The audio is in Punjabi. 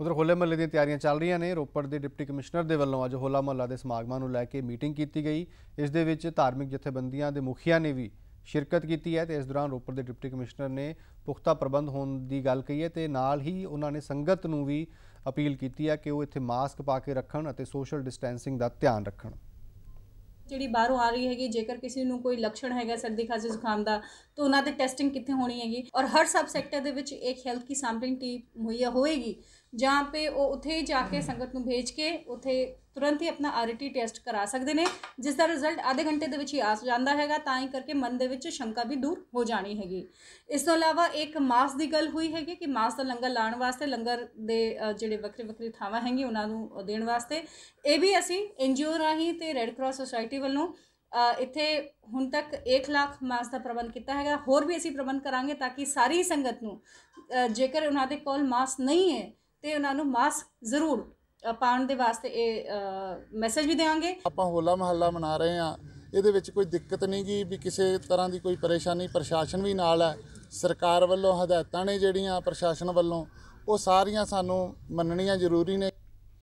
ਉਧਰ ਹੋਲੇ ਮਹੱਲੇ ਦੀਆਂ ਤਿਆਰੀਆਂ ਚੱਲ ਰਹੀਆਂ ਨੇ ਰੋਪੜ ਦੇ ਡਿਪਟੀ ਕਮਿਸ਼ਨਰ ਦੇ ਵੱਲੋਂ ਅੱਜ ਹੋਲਾ ਮਹੱਲਾ ਦੇ ਸਮਾਗਮਾਂ ਨੂੰ ਲੈ ਕੇ ਮੀਟਿੰਗ ਕੀਤੀ ਗਈ ਇਸ ਦੇ ਵਿੱਚ ਧਾਰਮਿਕ ਜਥੇਬੰਦੀਆਂ ਦੇ ਮੁਖੀਆਂ ਨੇ ਵੀ ਸ਼ਿਰਕਤ ਕੀਤੀ ਹੈ ਤੇ ਇਸ ਦੌਰਾਨ ਰੋਪੜ ਦੇ ਡਿਪਟੀ ਕਮਿਸ਼ਨਰ ਨੇ ਪੁਖਤਾ ਪ੍ਰਬੰਧ ਹੋਣ ਦੀ ਗੱਲ ਕਹੀ ਹੈ ਤੇ ਨਾਲ ਹੀ ਉਹਨਾਂ ਨੇ ਸੰਗਤ ਨੂੰ ਵੀ ਅਪੀਲ ਕੀਤੀ ਹੈ ਕਿ ਉਹ ਇੱਥੇ ਮਾਸਕ ਪਾ ਕੇ ਰੱਖਣ ਅਤੇ ਸੋਸ਼ਲ ਡਿਸਟੈਂਸਿੰਗ ਦਾ ਧਿਆਨ ਰੱਖਣ ਜਿਹੜੀ ਬਾਹਰੋਂ ਆ ਰਹੀ ਹੈਗੀ ਜੇਕਰ ਕਿਸੇ ਨੂੰ ਕੋਈ ਲੱਛਣ ਹੈਗਾ ਸਰਦੀ ਖਾਸੀ ਜ਼ੁਕਾਮ ਦਾ ਤਾਂ ਉਹਨਾਂ ਦੀ ਟੈਸਟਿੰਗ ਕਿੱਥੇ ਹੋਣੀ ਹੈਗੀ ਔਰ ਹਰ ਸਬ ਸੈਕਟਰ ਦੇ ਵਿੱਚ ਇੱਕ ਹੈਲਥ ਕੀ ਸੈਂਪਲਿੰਗ ਟੀਮ ਮੁਹੱਈਆ ਹੋਏਗੀ ਜਾਂ ਪੇ ਉਹ ਉਥੇ ਜਾ ਕੇ ਸੰਗਤ ਨੂੰ ਭੇਜ ਕੇ ਉਥੇ ਤੁਰੰਤ ਹੀ ਆਪਣਾ ਆਰਟੀ ਟੈਸਟ ਕਰਾ ਸਕਦੇ ਨੇ ਜਿਸ ਦਾ ਰਿਜ਼ਲਟ ਆਧੇ ਘੰਟੇ ਦੇ ਵਿੱਚ ਹੀ ਆ ਜਾਂਦਾ ਹੈਗਾ ਤਾਂ ਹੀ ਕਰਕੇ ਮਨ ਦੇ ਵਿੱਚ ਸ਼ੰਕਾ ਵੀ ਦੂਰ ਹੋ ਜਾਣੀ ਹੈਗੀ ਇਸ ਤੋਂ ਇਲਾਵਾ ਇੱਕ ਮਾਸ ਦੀ ਗੱਲ ਹੋਈ ਹੈਗੀ ਕਿ ਮਾਸ ਦਾ ਲੰਗਰ ਲਾਣ ਵਾਸਤੇ ਲੰਗਰ ਦੇ ਜਿਹੜੇ ਵੱਖਰੇ ਵੱਖਰੇ ਥਾਵਾਂ ਹੈਗੀ ਉਹਨਾਂ ਨੂੰ ਦੇਣ ਵਾਸਤੇ ਇਹ ਵੀ ਅਸੀਂ ਐਨਜੀਓ ਰਾਹੀਂ ਤੇ ਰੈੱਡ ਕਰਾਸ ਸੁਸਾਇਟੀ ਵੱਲੋਂ ਇੱਥੇ ਹੁਣ ਤੱਕ 1 ਲੱਖ ਮਾਸ ਦਾ ਪ੍ਰਬੰਧ ਕੀਤਾ ਹੈਗਾ ਹੋਰ ਵੀ ਅਸੀਂ ਪ੍ਰਬੰਧ ਕਰਾਂਗੇ ਤਾਂ ਕਿ ਸਾਰੀ ਸੰਗਤ ਨੂੰ ਜੇਕਰ ਉਹਨਾਂ ਦੇ ਕੋਲ ਮਾਸ ਨਹੀਂ ਹੈ ਤੇ ਉਹਨਾਂ ਨੂੰ ਮਾਸਕ ਜ਼ਰੂਰ ਪਾਉਣ ਦੇ ਵਾਸਤੇ ਇਹ ਮੈਸੇਜ ਵੀ ਦੇਵਾਂਗੇ ਆਪਾਂ ਹੋਲਾ ਮਹੱਲਾ ਮਨਾ ਰਹੇ ਆ ਇਹਦੇ ਵਿੱਚ ਕੋਈ ਦਿੱਕਤ ਨਹੀਂ ਗਈ ਵੀ ਕਿਸੇ ਤਰ੍ਹਾਂ ਦੀ ਕੋਈ ਪਰੇਸ਼ਾਨੀ ਪ੍ਰਸ਼ਾਸਨ ਵੀ ਨਾਲ ਹੈ ਸਰਕਾਰ ਵੱਲੋਂ ਹਦਾਇਤਾਂ ਨੇ ਜਿਹੜੀਆਂ ਪ੍ਰਸ਼ਾਸਨ ਵੱਲੋਂ ਉਹ ਸਾਰੀਆਂ ਸਾਨੂੰ ਮੰਨਣੀਆਂ ਜ਼ਰੂਰੀ ਨੇ